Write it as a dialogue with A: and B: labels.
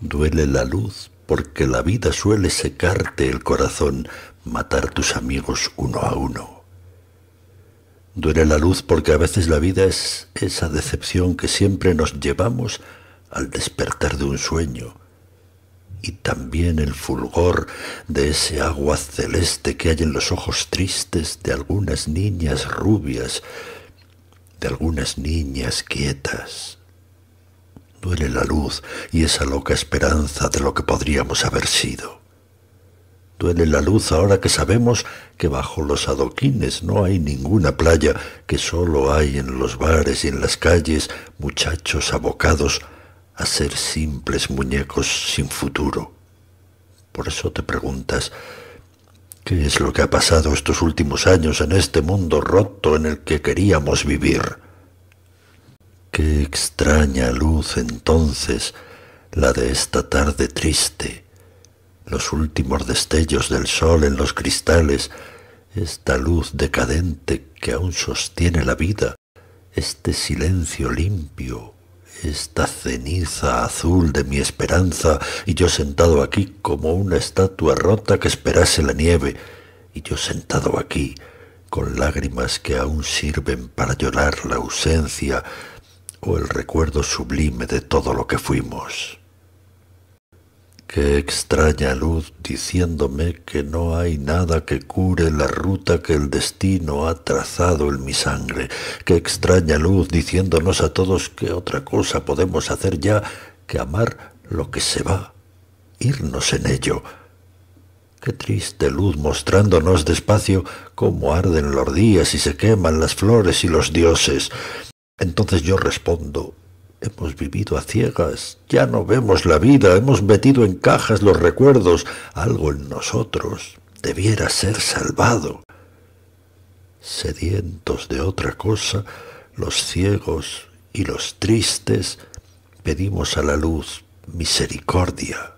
A: Duele la luz porque la vida suele secarte el corazón, matar tus amigos uno a uno. Duele la luz porque a veces la vida es esa decepción que siempre nos llevamos al despertar de un sueño y también el fulgor de ese agua celeste que hay en los ojos tristes de algunas niñas rubias, de algunas niñas quietas duele la luz y esa loca esperanza de lo que podríamos haber sido. Duele la luz ahora que sabemos que bajo los adoquines no hay ninguna playa, que solo hay en los bares y en las calles muchachos abocados a ser simples muñecos sin futuro. Por eso te preguntas, ¿qué es lo que ha pasado estos últimos años en este mundo roto en el que queríamos vivir? Qué extraña luz entonces la de esta tarde triste, los últimos destellos del sol en los cristales, esta luz decadente que aún sostiene la vida, este silencio limpio, esta ceniza azul de mi esperanza, y yo sentado aquí como una estatua rota que esperase la nieve, y yo sentado aquí con lágrimas que aún sirven para llorar la ausencia, el recuerdo sublime de todo lo que fuimos. Qué extraña luz diciéndome que no hay nada que cure la ruta que el destino ha trazado en mi sangre. Qué extraña luz diciéndonos a todos que otra cosa podemos hacer ya que amar lo que se va, irnos en ello. Qué triste luz mostrándonos despacio cómo arden los días y se queman las flores y los dioses. Entonces yo respondo, hemos vivido a ciegas, ya no vemos la vida, hemos metido en cajas los recuerdos, algo en nosotros debiera ser salvado. Sedientos de otra cosa, los ciegos y los tristes pedimos a la luz misericordia.